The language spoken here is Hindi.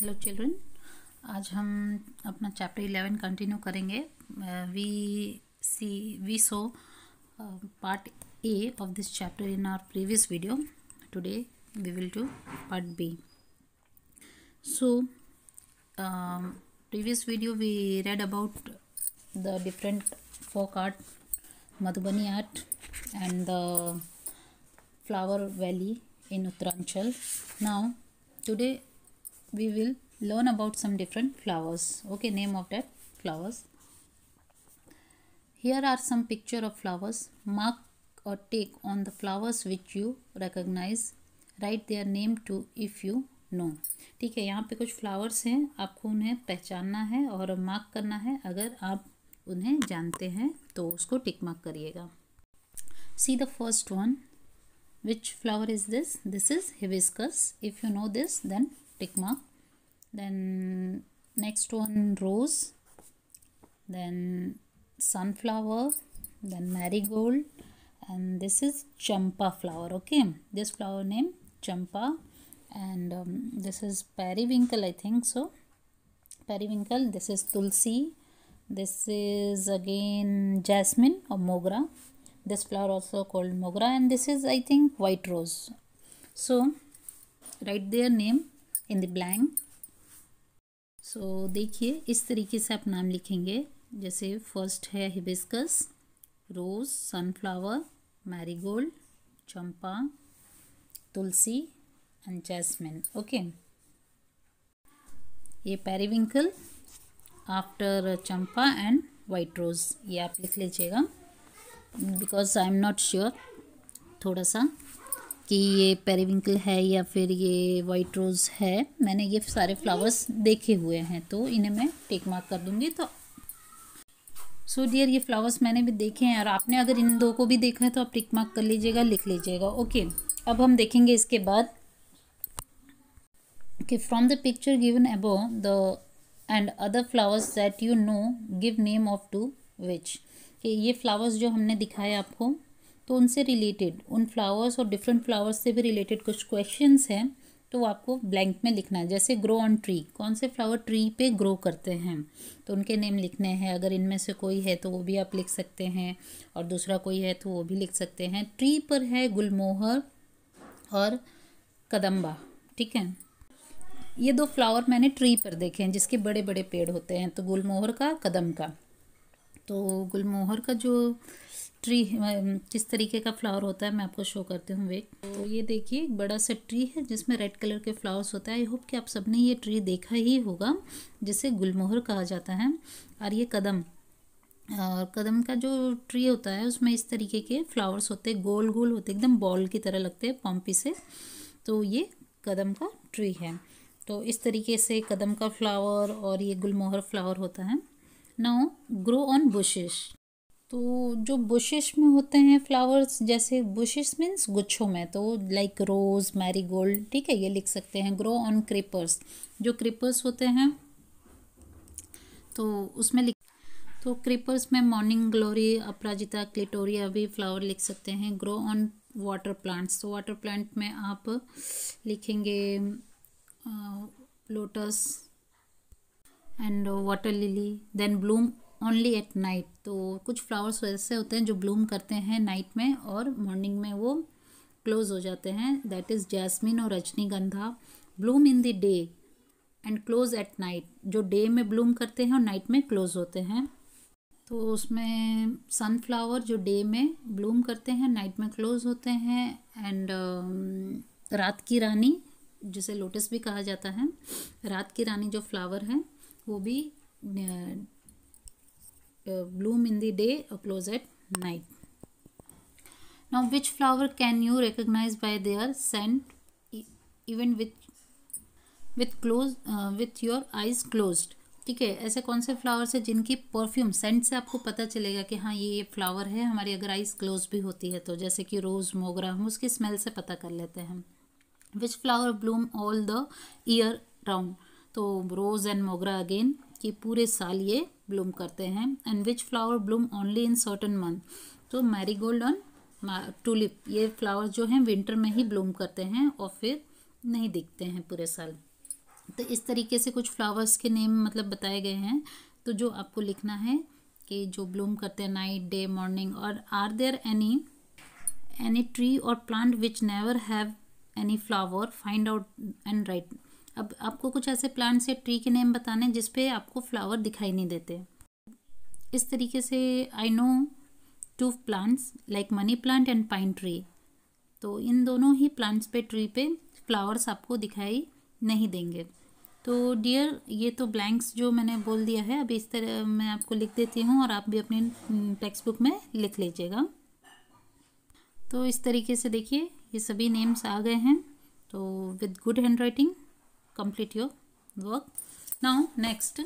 हेलो चिल्ड्रन आज हम अपना चैप्टर इलेवन कंटिन्यू करेंगे we see we so part A of this chapter in our previous video today we will to part B so previous video we read about the different folk art Madhubani art and the flower valley in Uttaranchal now today we will learn about some different flowers okay name of that flowers here are some picture of flowers mark or take on the flowers which you recognize write their name to if you know ठीक है यहाँ पे कुछ फ्लावर्स हैं आपको उन्हें पहचानना है और मार्क करना है अगर आप उन्हें जानते हैं तो उसको टिक मार्क करिएगा see the first one which flower is this this is hibiscus if you know this then tick mark then next one rose then sunflower then marigold and this is champa flower okay this flower name champa and um, this is periwinkle i think so periwinkle this is tulsi this is again jasmine or mogra this flower also called mogra and this is i think white rose so write their name in the blank so so, देखिए इस तरीके से आप नाम लिखेंगे जैसे फर्स्ट है हिबिस्कस रोज़ सनफ्लावर मैरीगोल्ड चंपा तुलसी एंड जैसमिन ओके ये पेरीविंकल आफ्टर चंपा एंड वाइट रोज़ ये आप लिख लीजिएगा because I am not sure थोड़ा सा कि ये पेरीविंकल है या फिर ये वाइट रोज़ है मैंने ये सारे फ्लावर्स देखे हुए हैं तो इन्हें मैं टेक मार्क कर दूँगी तो सो so डियर ये फ्लावर्स मैंने भी देखे हैं और आपने अगर इन दो को भी देखा है तो आप टिक मार्क कर लीजिएगा लिख लीजिएगा ओके अब हम देखेंगे इसके बाद कि from the picture given above the and other flowers that you know give name of two which कि ये फ्लावर्स जो हमने दिखाए आपको तो उनसे रिलेटेड उन फ्लावर्स और डिफरेंट फ्लावर्स से भी रिलेटेड कुछ क्वेश्चन हैं तो आपको ब्लैंक में लिखना है जैसे ग्रो ऑन ट्री कौन से फ्लावर ट्री पे ग्रो करते हैं तो उनके नेम लिखने हैं अगर इनमें से कोई है तो वो भी आप लिख सकते हैं और दूसरा कोई है तो वो भी लिख सकते हैं ट्री पर है गुलमोहर और कदम्बा ठीक है ये दो फ्लावर मैंने ट्री पर देखे हैं जिसके बड़े बड़े पेड़ होते हैं तो गुलमोहर का कदम का तो गुलमोहर का जो ट्री किस तरीके का फ्लावर होता है मैं आपको शो करती हूँ वे तो ये देखिए एक बड़ा सा ट्री है जिसमें रेड कलर के फ्लावर्स होता है आई होप कि आप सबने ये ट्री देखा ही होगा जिसे गुलमोहर कहा जाता है और ये कदम और कदम का जो ट्री होता है उसमें इस तरीके के फ्लावर्स होते हैं गोल गोल होते एकदम बॉल की तरह लगते हैं पॉम्पी से तो ये कदम का ट्री है तो इस तरीके से कदम का फ्लावर और ये गुलमोहर फ्लावर होता है नाउ ग्रो ऑन बुशेस तो जो बुशेस में होते हैं फ्लावर्स जैसे बुशेस मीन्स गुच्छों में तो लाइक रोज़ मैरी गोल्ड ठीक है ये लिख सकते हैं ग्रो ऑन क्रीपर्स जो क्रीपर्स होते हैं तो उसमें लिख तो क्रीपर्स में मॉर्निंग ग्लोरी अपराजिता क्लिटोरिया भी फ्लावर लिख सकते हैं ग्रो ऑन वाटर प्लांट्स तो वाटर प्लांट में आप लिखेंगे lotus and water lily then bloom only at night तो कुछ फ्लावर्स ऐसे होते हैं जो ब्लूम करते हैं नाइट में और मॉर्निंग में वो क्लोज हो जाते हैं दैट इज़ जैस्मिन और रजनीगंधा bloom in the day and close at night जो डे में ब्लूम करते हैं और नाइट में क्लोज होते हैं तो उसमें सनफ्लावर जो डे में ब्लूम करते हैं नाइट में क्लोज होते हैं एंड uh, um, रात की रानी जिसे लोटस भी कहा जाता है रात की रानी जो फ्लावर है वो भी bloom in the day or close at night now which flower can you recognize by their scent even with with close uh, with your eyes closed ठीक है ऐसे कौन से फ्लावर्स है जिनकी परफ्यूम सेंट से आपको पता चलेगा कि हाँ ये ये फ्लावर है हमारी अगर आइज क्लोज भी होती है तो जैसे कि रोज़ मोगरा हम उसकी स्मेल से पता कर लेते हैं which flower bloom all the year round तो रोज़ एंड मोगरा अगेन कि पूरे साल ये ब्लूम करते हैं and which flower bloom only in certain month तो गोल्ड ऑन टूलिप ये फ्लावर जो हैं विंटर में ही ब्लूम करते हैं और फिर नहीं दिखते हैं पूरे साल तो इस तरीके से कुछ फ्लावर्स के नेम मतलब बताए गए हैं तो जो आपको लिखना है कि जो ब्लूम करते हैं नाइट डे मॉर्निंग और are there any any tree और plant which never have any flower find out and write अब आपको कुछ ऐसे प्लांट्स या ट्री के नेम बताने हैं जिसपे आपको फ्लावर दिखाई नहीं देते इस तरीके से I know two plants like money plant and pine tree तो इन दोनों ही प्लांट्स पे ट्री पे फ्लावर्स आपको दिखाई नहीं देंगे तो डियर ये तो ब्लैंक्स जो मैंने बोल दिया है अब इस तरह मैं आपको लिख देती हूँ और आप भी अपने टेक्स्ट बुक में लिख लीजिएगा तो इस तरीके से देखिए ये सभी नेम्स आ गए हैं तो with good hand writing complete your work now next